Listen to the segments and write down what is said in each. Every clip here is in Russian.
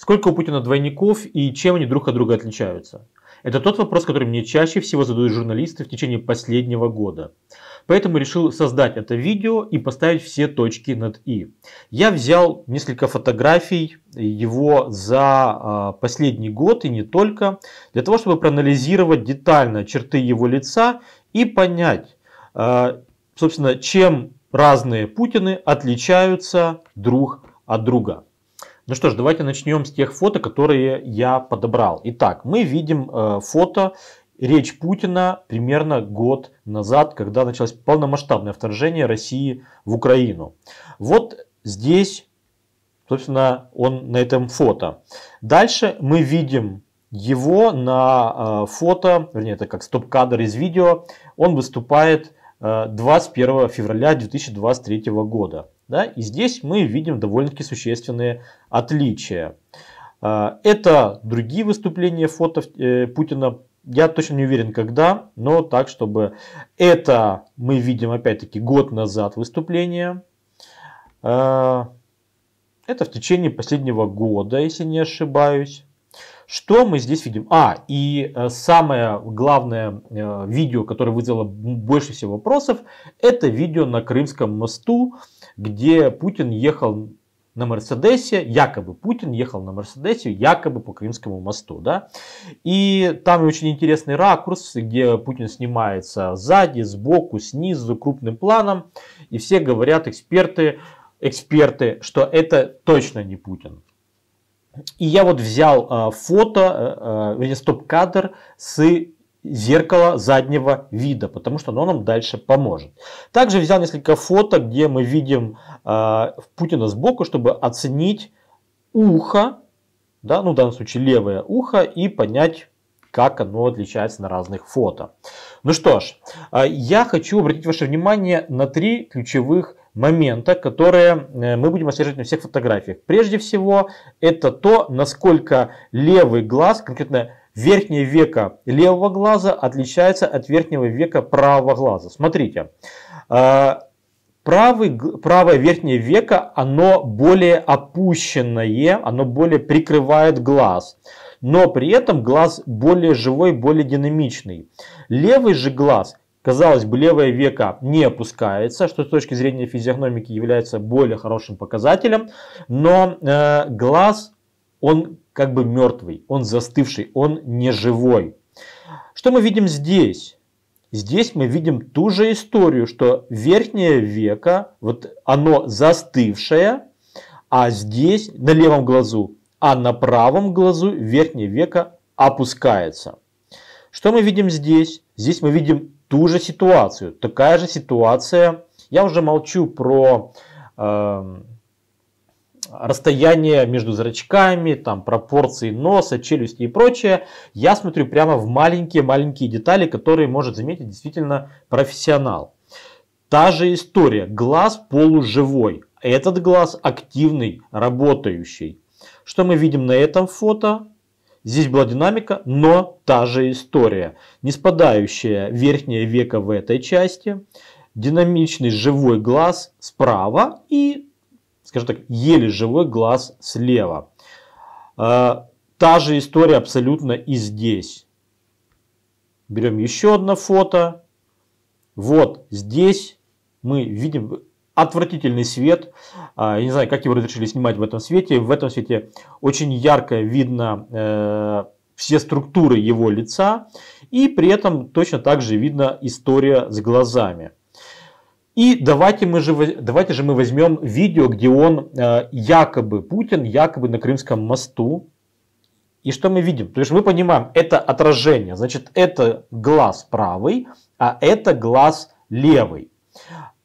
Сколько у Путина двойников и чем они друг от друга отличаются? Это тот вопрос, который мне чаще всего задают журналисты в течение последнего года. Поэтому решил создать это видео и поставить все точки над «и». Я взял несколько фотографий его за а, последний год и не только, для того, чтобы проанализировать детально черты его лица и понять, а, собственно, чем разные Путины отличаются друг от друга. Ну что ж, давайте начнем с тех фото, которые я подобрал. Итак, мы видим э, фото речь Путина примерно год назад, когда началось полномасштабное вторжение России в Украину. Вот здесь, собственно, он на этом фото. Дальше мы видим его на э, фото, вернее, это как стоп-кадр из видео, он выступает 21 э, февраля 2023 года. Да? И здесь мы видим довольно-таки существенные отличия. А, это другие выступления фото э, Путина. Я точно не уверен, когда, но так, чтобы это мы видим опять-таки год назад выступление. А, это в течение последнего года, если не ошибаюсь. Что мы здесь видим? А, и э, самое главное э, видео, которое вызвало больше всего вопросов, это видео на Крымском мосту, где Путин ехал на Мерседесе, якобы Путин ехал на Мерседесе, якобы по Крымскому мосту, да. И там очень интересный ракурс, где Путин снимается сзади, сбоку, снизу, крупным планом. И все говорят, эксперты, эксперты, что это точно не Путин. И я вот взял э, фото, э, э, или стоп-кадр с зеркала заднего вида, потому что оно нам дальше поможет. Также взял несколько фото, где мы видим Путина сбоку, чтобы оценить ухо, да, ну в данном случае левое ухо, и понять, как оно отличается на разных фото. Ну что ж, я хочу обратить ваше внимание на три ключевых момента, которые э, мы будем отслеживать на всех фотографиях. Прежде всего, это то, насколько левый глаз, конкретно верхнее веко левого глаза отличается от верхнего века правого глаза. Смотрите, э, правый, правое верхнее веко, оно более опущенное, оно более прикрывает глаз но при этом глаз более живой, более динамичный. Левый же глаз Казалось бы, левое веко не опускается, что с точки зрения физиогномики является более хорошим показателем, но э, глаз, он как бы мертвый, он застывший, он не живой. Что мы видим здесь? Здесь мы видим ту же историю, что верхнее веко, вот оно застывшее, а здесь на левом глазу, а на правом глазу верхнее веко опускается. Что мы видим здесь? Здесь мы видим ту же ситуацию. Такая же ситуация. Я уже молчу про э, расстояние между зрачками, там, пропорции носа, челюсти и прочее. Я смотрю прямо в маленькие-маленькие детали, которые может заметить действительно профессионал. Та же история. Глаз полуживой. Этот глаз активный, работающий. Что мы видим на этом фото? Здесь была динамика, но та же история. не спадающая верхняя веко в этой части, динамичный живой глаз справа и, скажем так, еле живой глаз слева. А, та же история абсолютно и здесь. Берем еще одно фото. Вот здесь мы видим отвратительный свет. А, я не знаю, как его разрешили снимать в этом свете. В этом свете очень ярко видно э, все структуры его лица. И при этом точно так же видна история с глазами. И давайте, мы же, давайте же мы возьмем видео, где он э, якобы, Путин, якобы на Крымском мосту. И что мы видим? То есть мы понимаем, это отражение. Значит, это глаз правый, а это глаз левый.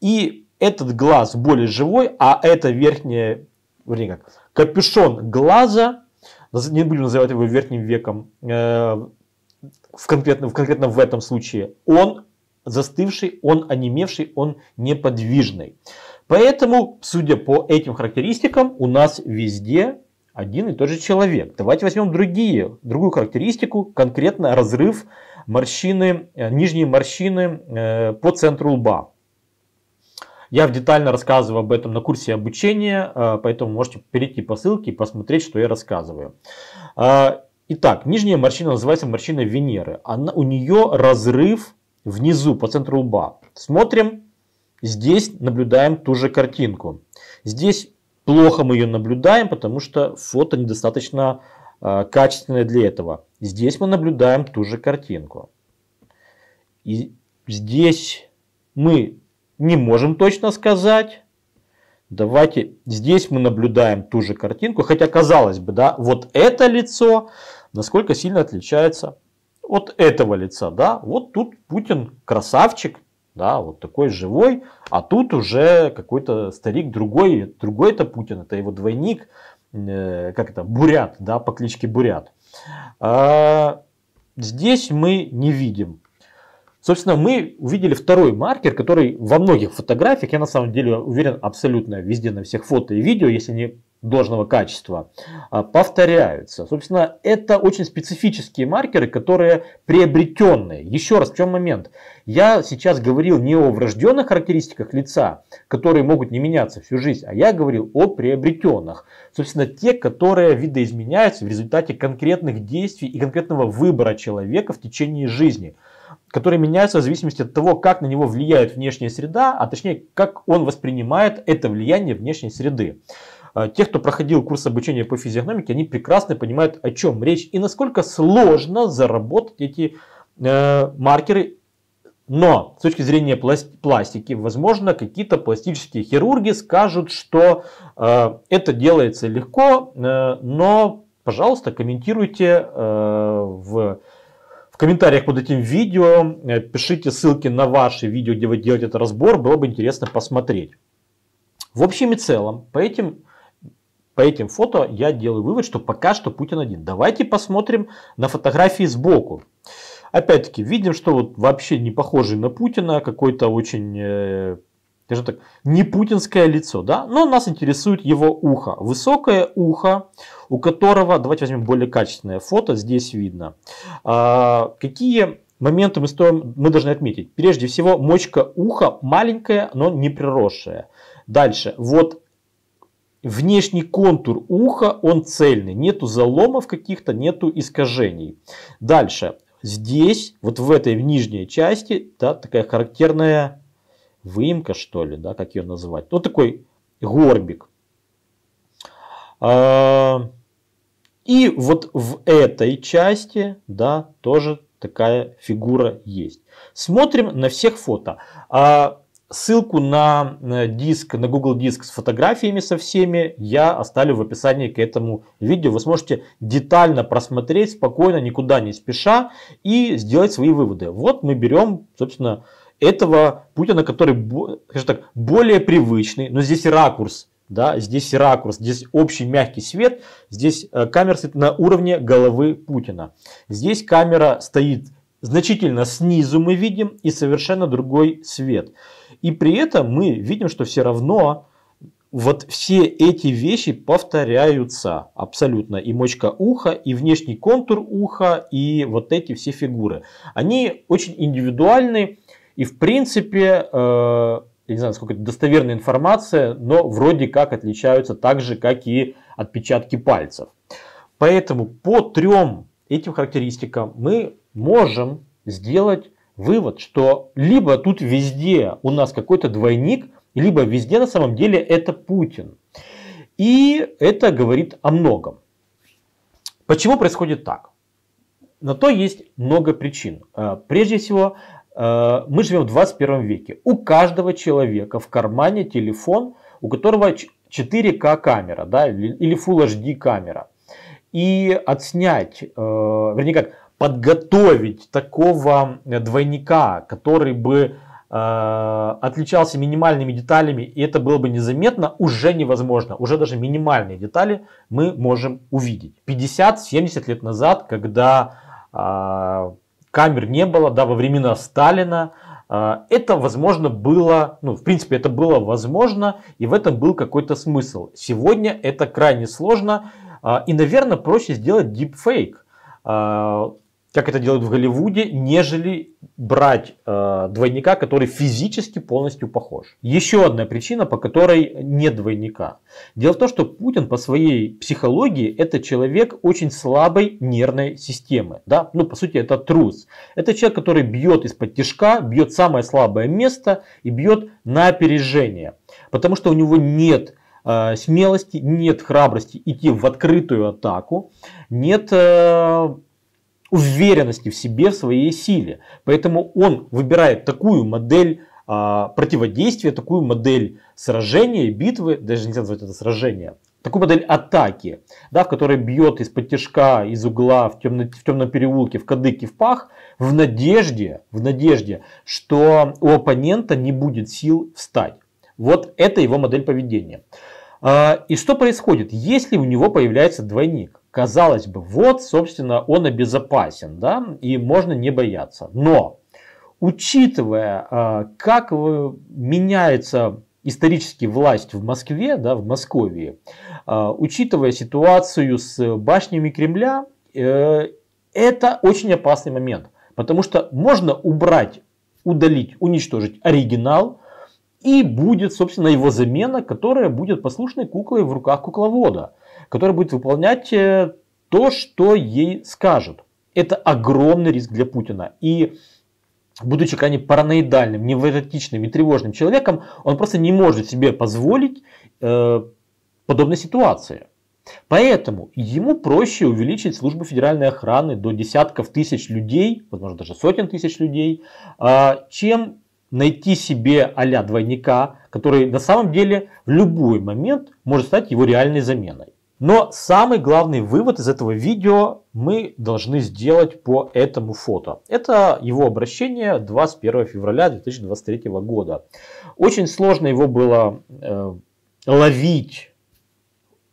И этот глаз более живой, а это верхняя, вернее как, капюшон глаза, не будем называть его верхним веком, э, в конкретно, в конкретно в этом случае, он застывший, он онемевший, он неподвижный. Поэтому, судя по этим характеристикам, у нас везде один и тот же человек. Давайте возьмем другие, другую характеристику, конкретно разрыв морщины, э, нижние морщины э, по центру лба. Я в детально рассказываю об этом на курсе обучения, э, поэтому можете перейти по ссылке и посмотреть, что я рассказываю. Э, итак, нижняя морщина называется морщина Венеры. Она, у нее разрыв внизу по центру лба. Смотрим, здесь наблюдаем ту же картинку. Здесь плохо мы ее наблюдаем, потому что фото недостаточно э, качественное для этого. Здесь мы наблюдаем ту же картинку. И здесь мы не можем точно сказать. Давайте здесь мы наблюдаем ту же картинку, хотя казалось бы, да, вот это лицо, насколько сильно отличается от этого лица, да, вот тут Путин красавчик, да, вот такой живой, а тут уже какой-то старик другой, другой это Путин, это его двойник, э, как это, Бурят, да, по кличке Бурят. А, здесь мы не видим Собственно, мы увидели второй маркер, который во многих фотографиях, я на самом деле уверен абсолютно везде на всех фото и видео, если не должного качества, а, повторяются. Собственно, это очень специфические маркеры, которые приобретенные. Еще раз, в чем момент? Я сейчас говорил не о врожденных характеристиках лица, которые могут не меняться всю жизнь, а я говорил о приобретенных. Собственно, те, которые видоизменяются в результате конкретных действий и конкретного выбора человека в течение жизни которые меняются в зависимости от того, как на него влияет внешняя среда, а точнее, как он воспринимает это влияние внешней среды. А, те, кто проходил курс обучения по физиогномике, они прекрасно понимают, о чем речь и насколько сложно заработать эти э, маркеры. Но с точки зрения пластики, возможно, какие-то пластические хирурги скажут, что э, это делается легко, э, но, пожалуйста, комментируйте э, в в комментариях под этим видео э, пишите ссылки на ваши видео, где вы делаете этот разбор, было бы интересно посмотреть. В общем и целом, по этим по этим фото я делаю вывод, что пока что Путин один. Давайте посмотрим на фотографии сбоку. Опять-таки, видим, что вот вообще не похожий на Путина, какой-то очень, э, скажем так, не путинское лицо, да? Но нас интересует его ухо. Высокое ухо, у которого, давайте возьмем более качественное фото, здесь видно. А, какие моменты мы, стоим, мы должны отметить? Прежде всего, мочка уха маленькая, но не приросшая. Дальше, вот внешний контур уха, он цельный, нету заломов каких-то, нету искажений. Дальше, здесь, вот в этой нижней части, да, такая характерная выемка, что ли, да, как ее называть. Вот такой горбик. А, и вот в этой части, да, тоже такая фигура есть. Смотрим на всех фото. А Ссылку на э, диск, на Google диск с фотографиями со всеми я оставлю в описании к этому видео. Вы сможете детально просмотреть, спокойно, никуда не спеша и сделать свои выводы. Вот мы берем, собственно, этого Путина, который, скажем так, более привычный, но здесь ракурс, да, здесь ракурс, здесь общий мягкий свет, здесь э, камера стоит на уровне головы Путина. Здесь камера стоит значительно снизу мы видим и совершенно другой свет. И при этом мы видим, что все равно вот все эти вещи повторяются абсолютно. И мочка уха, и внешний контур уха, и вот эти все фигуры. Они очень индивидуальны. И в принципе, э, не знаю, сколько это достоверная информация, но вроде как отличаются так же, как и отпечатки пальцев. Поэтому по трем этим характеристикам мы можем сделать вывод, что либо тут везде у нас какой-то двойник, либо везде на самом деле это Путин. И это говорит о многом. Почему происходит так? На то есть много причин. Э, прежде всего, э, мы живем в 21 веке. У каждого человека в кармане телефон, у которого 4К камера да, или Full HD камера. И отснять, э, вернее как, подготовить такого двойника, который бы э, отличался минимальными деталями, и это было бы незаметно, уже невозможно. Уже даже минимальные детали мы можем увидеть. 50-70 лет назад, когда э, камер не было, да, во времена Сталина, э, это возможно было, ну, в принципе, это было возможно, и в этом был какой-то смысл. Сегодня это крайне сложно, э, и, наверное, проще сделать дипфейк. Э, как это делают в Голливуде, нежели брать э, двойника, который физически полностью похож. Еще одна причина, по которой нет двойника. Дело в том, что Путин по своей психологии это человек очень слабой нервной системы. Да? Ну, по сути, это трус. Это человек, который бьет из-под тяжка, бьет самое слабое место и бьет на опережение. Потому что у него нет э, смелости, нет храбрости идти в открытую атаку, нет э, уверенности в себе, в своей силе. Поэтому он выбирает такую модель а, противодействия, такую модель сражения, битвы, даже нельзя назвать это сражение, такую модель атаки, да, в которой бьет из-под тяжка, из угла, в, темно, в темном переулке, в кадыке, в пах, в надежде, в надежде, что у оппонента не будет сил встать. Вот это его модель поведения. А, и что происходит, если у него появляется двойник? Казалось бы, вот, собственно, он обезопасен, да, и можно не бояться. Но, учитывая, а, как э, меняется исторически власть в Москве, да, в Москве, а, учитывая ситуацию с башнями Кремля, э, это очень опасный момент. Потому что можно убрать, удалить, уничтожить оригинал – и будет, собственно, его замена, которая будет послушной куклой в руках кукловода, которая будет выполнять э, то, что ей скажут. Это огромный риск для Путина. И будучи крайне параноидальным, невротичным и тревожным человеком, он просто не может себе позволить э, подобной ситуации. Поэтому ему проще увеличить службу федеральной охраны до десятков тысяч людей, возможно даже сотен тысяч людей, э, чем найти себе а двойника, который на самом деле в любой момент может стать его реальной заменой. Но самый главный вывод из этого видео мы должны сделать по этому фото. Это его обращение 21 февраля 2023 года. Очень сложно его было э, ловить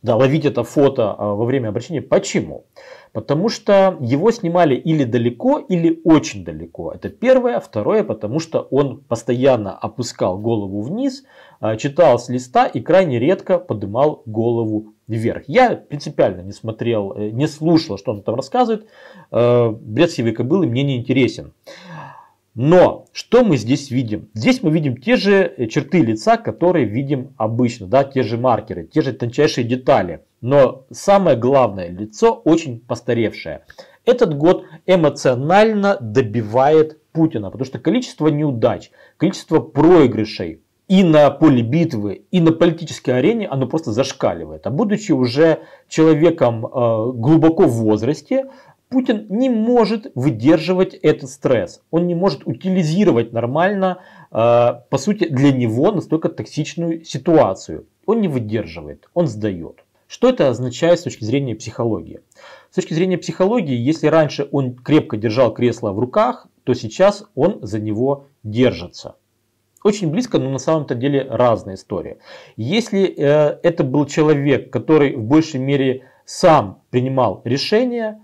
да, ловить это фото а, во время обращения. Почему? Потому что его снимали или далеко, или очень далеко. Это первое. Второе, потому что он постоянно опускал голову вниз, а, читал с листа и крайне редко поднимал голову вверх. Я принципиально не смотрел, э, не слушал, что он там рассказывает. Э, бред сивой кобылы мне не интересен. Но что мы здесь видим? Здесь мы видим те же э, черты лица, которые видим обычно, да, те же маркеры, те же тончайшие детали. Но самое главное, лицо очень постаревшее. Этот год эмоционально добивает Путина, потому что количество неудач, количество проигрышей и на поле битвы, и на политической арене оно просто зашкаливает. А будучи уже человеком э, глубоко в возрасте, Путин не может выдерживать этот стресс. Он не может утилизировать нормально, э, по сути, для него настолько токсичную ситуацию. Он не выдерживает, он сдает. Что это означает с точки зрения психологии? С точки зрения психологии, если раньше он крепко держал кресло в руках, то сейчас он за него держится. Очень близко, но на самом-то деле разная история. Если э, это был человек, который в большей мере сам принимал решения,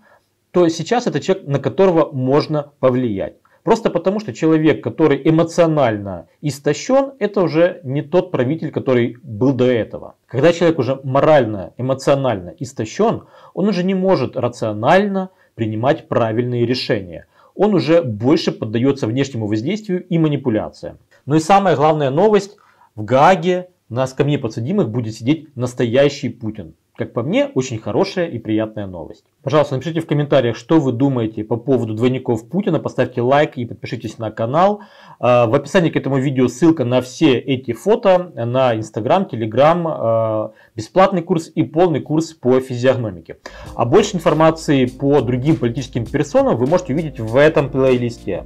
то сейчас это человек, на которого можно повлиять. Просто потому, что человек, который эмоционально истощен, это уже не тот правитель, который был до этого. Когда человек уже морально, эмоционально истощен, он уже не может рационально принимать правильные решения. Он уже больше поддается внешнему воздействию и манипуляциям. Ну и самая главная новость. В Гааге на скамье подсудимых будет сидеть настоящий Путин как по мне, очень хорошая и приятная новость. Пожалуйста, напишите в комментариях, что вы думаете по поводу двойников Путина. Поставьте лайк и подпишитесь на канал. А, в описании к этому видео ссылка на все эти фото, на Инстаграм, Телеграм, а, бесплатный курс и полный курс по физиогномике. А больше информации по другим политическим персонам вы можете увидеть в этом плейлисте.